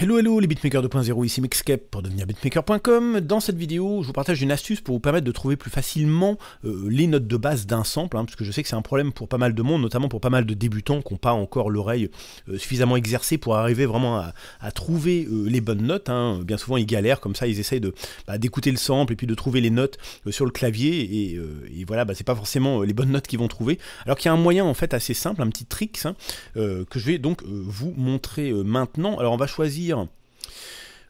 Hello hello les beatmakers 2.0, ici Mixcape pour devenir beatmaker.com. Dans cette vidéo, je vous partage une astuce pour vous permettre de trouver plus facilement euh, les notes de base d'un sample, hein, parce que je sais que c'est un problème pour pas mal de monde, notamment pour pas mal de débutants qui n'ont pas encore l'oreille euh, suffisamment exercée pour arriver vraiment à, trouver euh, les bonnes notes. Hein. Bien souvent ils galèrent, comme ça ils essayent bah, d'écouter le sample et puis de trouver les notes sur le clavier, et, voilà, bah, c'est pas forcément les bonnes notes qu'ils vont trouver. Alors qu'il y a un moyen en fait assez simple, un petit trick hein, que je vais donc vous montrer maintenant. Alors on va choisir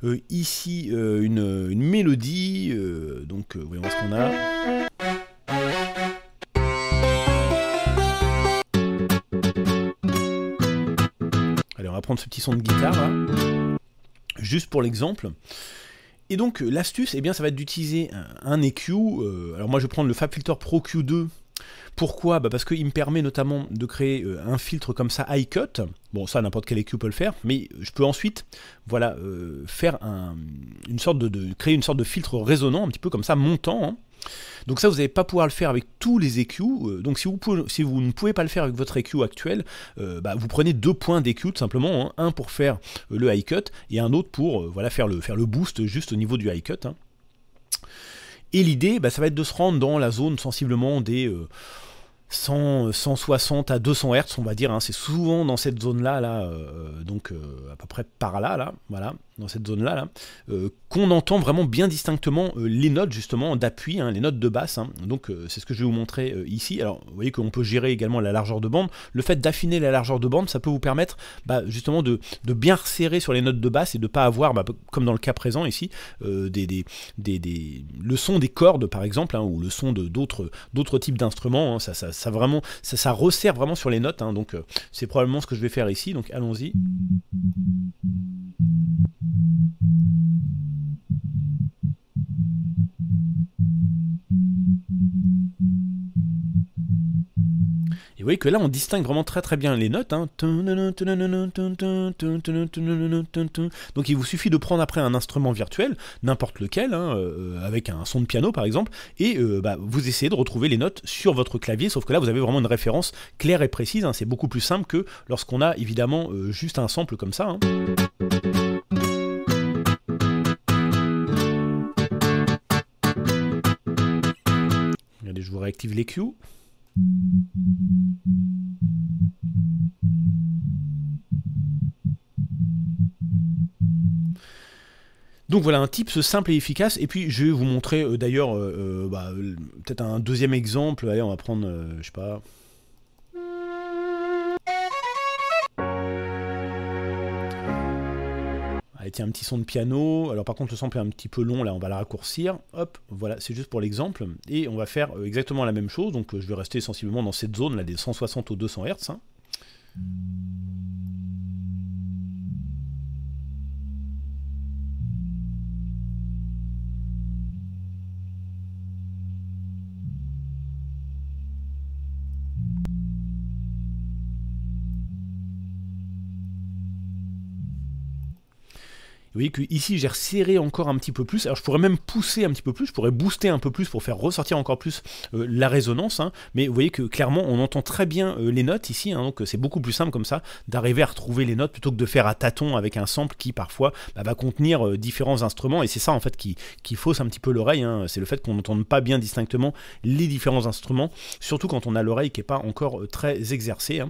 euh, ici euh, une, mélodie. Euh, donc voyons ce qu'on a. Allez, on va prendre ce petit son de guitare juste pour l'exemple. Et donc l'astuce, et eh bien, ça va être d'utiliser un, un EQ. alors moi, je vais prendre le FabFilter Pro Q2 pourquoi bah, Parce qu'il me permet notamment de créer euh, un filtre comme ça, high cut. Bon, ça, n'importe quel EQ peut le faire, mais je peux ensuite, voilà, euh, faire une sorte de, créer une sorte de filtre résonant, un petit peu comme ça, montant. Hein. Donc ça, vous n'allez pas pouvoir le faire avec tous les EQ. Euh, donc si vous, ne pouvez pas le faire avec votre EQ actuel, bah, vous prenez deux points d'EQ tout simplement, hein. un pour faire le high cut et un autre pour voilà, faire, le, faire le boost juste au niveau du high cut. Hein. Et l'idée, bah, ça va être de se rendre dans la zone sensiblement des 160 euh, à 200 Hertz, on va dire. Hein. C'est souvent dans cette zone-là, là, euh, donc euh, à peu près par là, là, voilà dans cette zone-là, là, euh, qu'on entend vraiment bien distinctement euh, les notes justement d'appui, hein, les notes de basse. Hein. Donc euh, c'est ce que je vais vous montrer ici. Alors vous voyez qu'on peut gérer également la largeur de bande. Le fait d'affiner la largeur de bande, ça peut vous permettre bah, justement de, bien resserrer sur les notes de basse et de ne pas avoir, bah, comme dans le cas présent ici, des, des, des, le son des cordes par exemple, hein, ou le son de d'autres types d'instruments. Ça, ça, vraiment, ça, ça resserre vraiment sur les notes. donc c'est probablement ce que je vais faire ici. Donc allons-y. Et vous voyez que là, on distingue vraiment très très bien les notes. Hein. Donc il vous suffit de prendre après un instrument virtuel, n'importe lequel, hein, euh, avec un son de piano par exemple, et euh, bah, vous essayez de retrouver les notes sur votre clavier, sauf que là, vous avez vraiment une référence claire et précise. Hein. C'est beaucoup plus simple que lorsqu'on a évidemment euh, juste un sample comme ça. Regardez, je vous réactive les cues. Donc voilà un tips simple et efficace. Et puis je vais vous montrer euh, d'ailleurs euh, euh, bah, peut-être un deuxième exemple. Allez, on va prendre, je sais pas, un petit son de piano. Alors par contre, le sample est un petit peu long, là, on va la raccourcir. Hop, voilà, c'est juste pour l'exemple. Et on va faire euh, exactement la même chose. Donc euh, je vais rester sensiblement dans cette zone, là, des 160 aux 200 Hz. Vous voyez qu'ici, j'ai resserré encore un petit peu plus. Alors, je pourrais même pousser un petit peu plus, je pourrais booster un peu plus pour faire ressortir encore plus euh, la résonance. Hein. Mais vous voyez que clairement, on entend très bien euh, les notes ici. Hein. donc, euh, c'est beaucoup plus simple comme ça d'arriver à retrouver les notes plutôt que de faire à tâtons avec un sample qui parfois bah, va contenir différents instruments. Et c'est ça en fait qui, fausse un petit peu l'oreille. Hein. C'est le fait qu'on n'entende pas bien distinctement les différents instruments, surtout quand on a l'oreille qui n'est pas encore très exercée.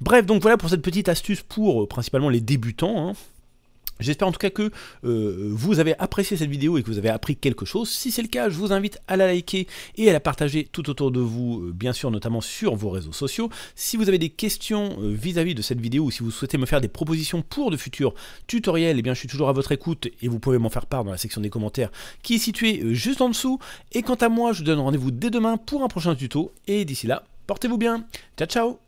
Bref, donc voilà pour cette petite astuce pour principalement les débutants. J'espère en tout cas que euh, vous avez apprécié cette vidéo et que vous avez appris quelque chose. Si c'est le cas, je vous invite à la liker et à la partager tout autour de vous, euh, bien sûr, notamment sur vos réseaux sociaux. Si vous avez des questions euh, vis-à-vis de cette vidéo ou si vous souhaitez me faire des propositions pour de futurs tutoriels, eh bien, je suis toujours à votre écoute et vous pouvez m'en faire part dans la section des commentaires qui est située juste en dessous. Et quant à moi, je vous donne rendez-vous dès demain pour un prochain tuto. Et d'ici là, portez-vous bien. Ciao, ciao